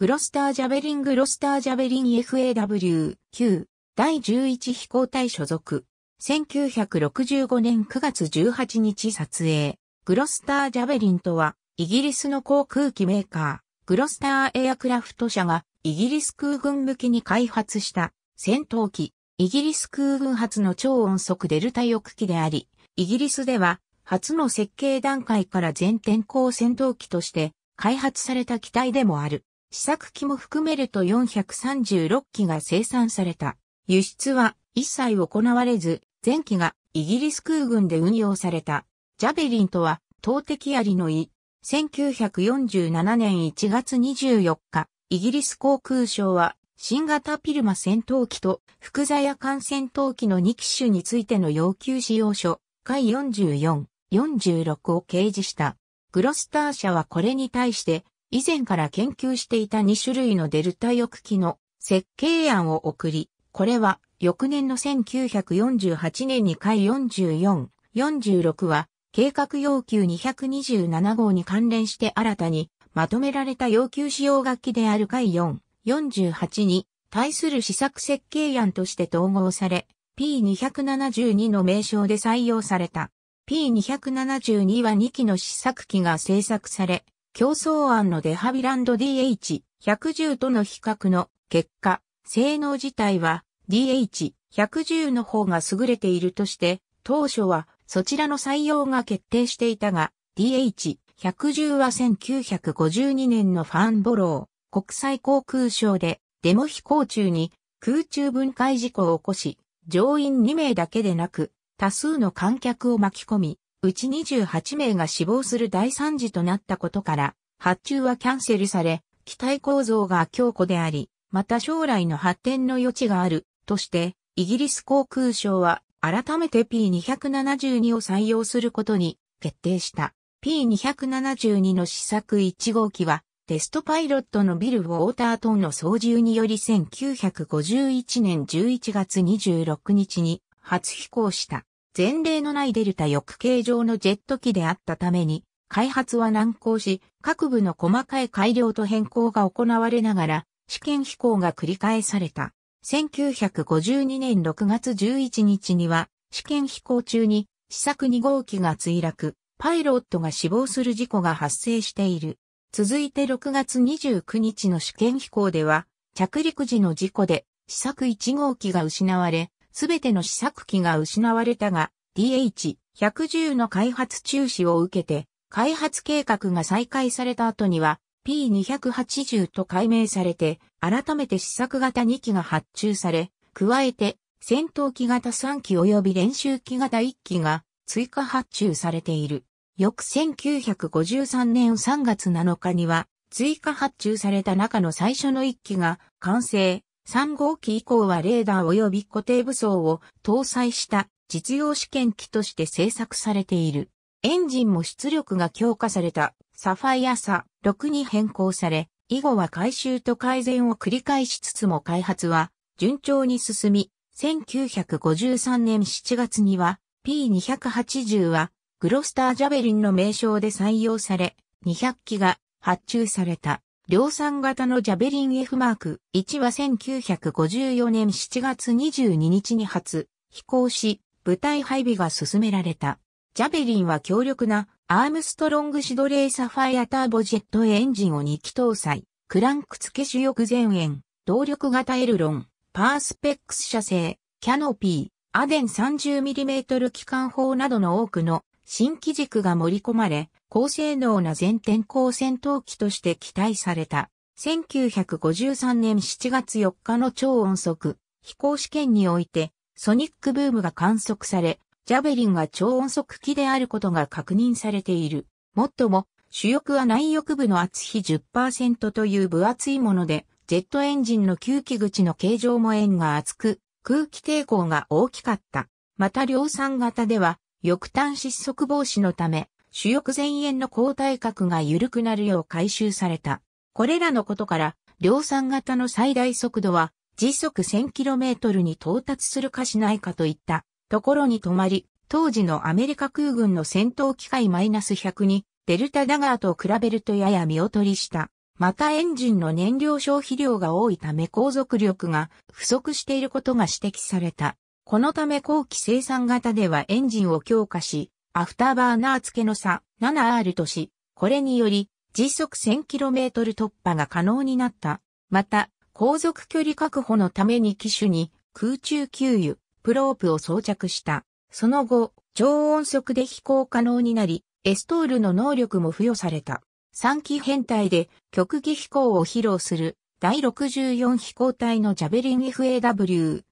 グロスタージャベリングロスタージャベリン FAW 9第11飛行隊所属。1965年9月18日撮影。グロスタージャベリンとは、イギリスの航空機メーカー、グロスターエアクラフト社がイギリス空軍向けに開発した戦闘機。イギリス空軍発の超音速デルタ翼機であり、イギリスでは初の設計段階から全天候戦闘機として開発された機体でもある。試作機も含めると436機が生産された。輸出は一切行われず、前期がイギリス空軍で運用された。ジャベリンとは、投擲りの意。1947年1月24日、イギリス航空省は、新型ピルマ戦闘機と福座や艦戦闘機の2機種についての要求使用書、回44、46を掲示した。グロスター社はこれに対して、以前から研究していた2種類のデルタ翼機の設計案を送り、これは翌年の1948年に回44、46は計画要求227号に関連して新たにまとめられた要求使用楽器である回4、48に対する試作設計案として統合され、P272 の名称で採用された。P272 は2機の試作機が製作され、競争案のデハビランド DH110 との比較の結果、性能自体は DH110 の方が優れているとして、当初はそちらの採用が決定していたが、DH110 は1952年のファンボロー国際航空ショーでデモ飛行中に空中分解事故を起こし、乗員2名だけでなく多数の観客を巻き込み、うち28名が死亡する大惨事となったことから、発注はキャンセルされ、機体構造が強固であり、また将来の発展の余地がある、として、イギリス航空省は、改めて P272 を採用することに決定した。P272 の試作1号機は、テストパイロットのビル・ウォータートンの操縦により1951年11月26日に初飛行した。前例のないデルタ翼形状のジェット機であったために、開発は難航し、各部の細かい改良と変更が行われながら、試験飛行が繰り返された。1952年6月11日には、試験飛行中に、試作2号機が墜落、パイロットが死亡する事故が発生している。続いて6月29日の試験飛行では、着陸時の事故で、試作1号機が失われ、すべての試作機が失われたが、DH110 の開発中止を受けて、開発計画が再開された後には、P280 と改名されて、改めて試作型2機が発注され、加えて、戦闘機型3機及び練習機型1機が追加発注されている。翌1953年3月7日には、追加発注された中の最初の1機が完成、3号機以降はレーダー及び固定武装を搭載した実用試験機として製作されている。エンジンも出力が強化されたサファイアサ6に変更され、以後は改修と改善を繰り返しつつも開発は順調に進み、1953年7月には P280 はグロスタージャベリンの名称で採用され、200機が発注された。量産型のジャベリン F マーク1は1954年7月22日に発飛行し、部隊配備が進められた。ジャベリンは強力なアームストロングシドレーサファイアターボジェットエンジンを2機搭載、クランク付け主翼前縁、動力型エルロン、パースペックス射精、キャノピー、アデン 30mm 機関砲などの多くの新機軸が盛り込まれ、高性能な全天候戦闘機として期待された。1953年7月4日の超音速飛行試験においてソニックブームが観測され、ジャベリンが超音速機であることが確認されている。もっとも、主翼は内翼部の厚比10%という分厚いもので、ジェットエンジンの吸気口の形状も円が厚く、空気抵抗が大きかった。また量産型では、翼端失速防止のため、主翼前縁の抗体核が緩くなるよう回収された。これらのことから、量産型の最大速度は時速 1000km に到達するかしないかといったところに止まり、当時のアメリカ空軍の戦闘機械マイナス100にデルタダガーと比べるとやや見劣りした。またエンジンの燃料消費量が多いため航続力が不足していることが指摘された。このため後期生産型ではエンジンを強化し、アフターバーナー付けの差 7R とし、これにより時速 1000km 突破が可能になった。また、航続距離確保のために機種に空中給油、プロープを装着した。その後、超音速で飛行可能になり、エストールの能力も付与された。3機編隊で極技飛行を披露する第64飛行隊のジャベリン FAW6。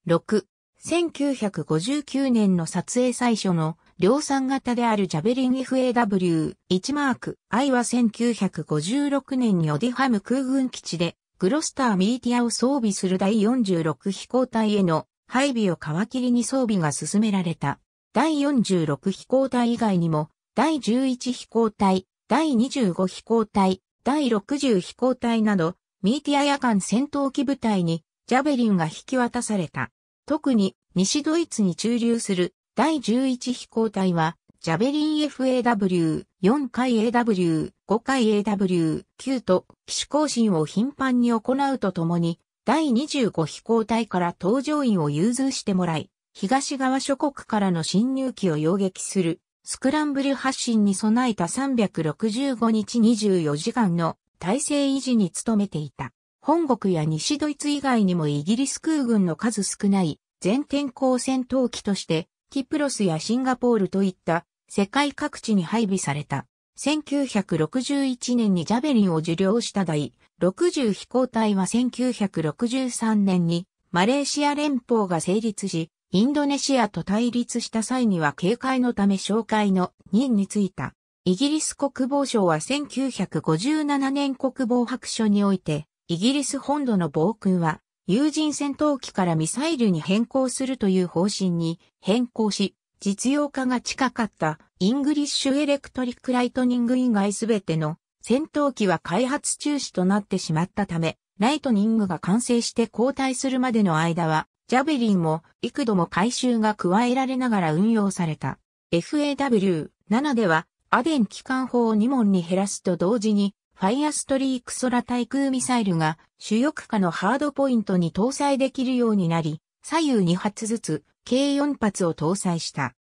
1959年の撮影最初の量産型であるジャベリン FAW1 マーク I は1956年にオディハム空軍基地でグロスターミーティアを装備する第46飛行隊への配備を皮切りに装備が進められた。第46飛行隊以外にも、第11飛行隊、第25飛行隊、第60飛行隊など、ミーティア夜間戦闘機部隊にジャベリンが引き渡された。特に西ドイツに駐留する第11飛行隊は、ジャベリン FAW、4回 AW、5回 AW、9と、機種更新を頻繁に行うとともに、第25飛行隊から搭乗員を融通してもらい、東側諸国からの侵入機を要撃する、スクランブル発進に備えた365日24時間の体制維持に努めていた。本国や西ドイツ以外にもイギリス空軍の数少ない全天候戦闘機としてキプロスやシンガポールといった世界各地に配備された。1961年にジャベリンを受領した第60飛行隊は1963年にマレーシア連邦が成立し、インドネシアと対立した際には警戒のため紹介の任についた。イギリス国防省は1957年国防白書において、イギリス本土の防空は有人戦闘機からミサイルに変更するという方針に変更し、実用化が近かったイングリッシュエレクトリックライトニング以外すべての戦闘機は開発中止となってしまったため、ライトニングが完成して交代するまでの間は、ジャベリンも幾度も回収が加えられながら運用された。FAW7 では、アデン機関砲を2門に減らすと同時に、ファイアストリーク空対空ミサイルが主翼下のハードポイントに搭載できるようになり、左右2発ずつ計4発を搭載した。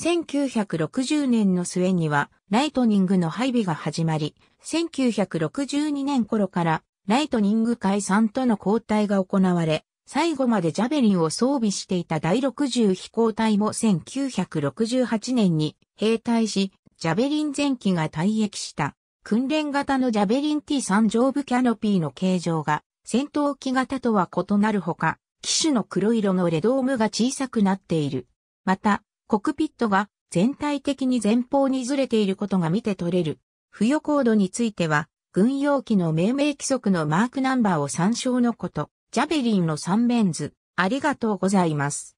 1960年の末にはライトニングの配備が始まり、1962年頃からライトニング解散との交代が行われ、最後までジャベリンを装備していた第60飛行隊も1968年に兵隊し、ジャベリン前期が退役した。訓練型のジャベリン T3 上部キャノピーの形状が戦闘機型とは異なるほか、機種の黒色のレドームが小さくなっている。また、コックピットが全体的に前方にずれていることが見て取れる。付与コードについては、軍用機の命名規則のマークナンバーを参照のこと、ジャベリンの3面図、ありがとうございます。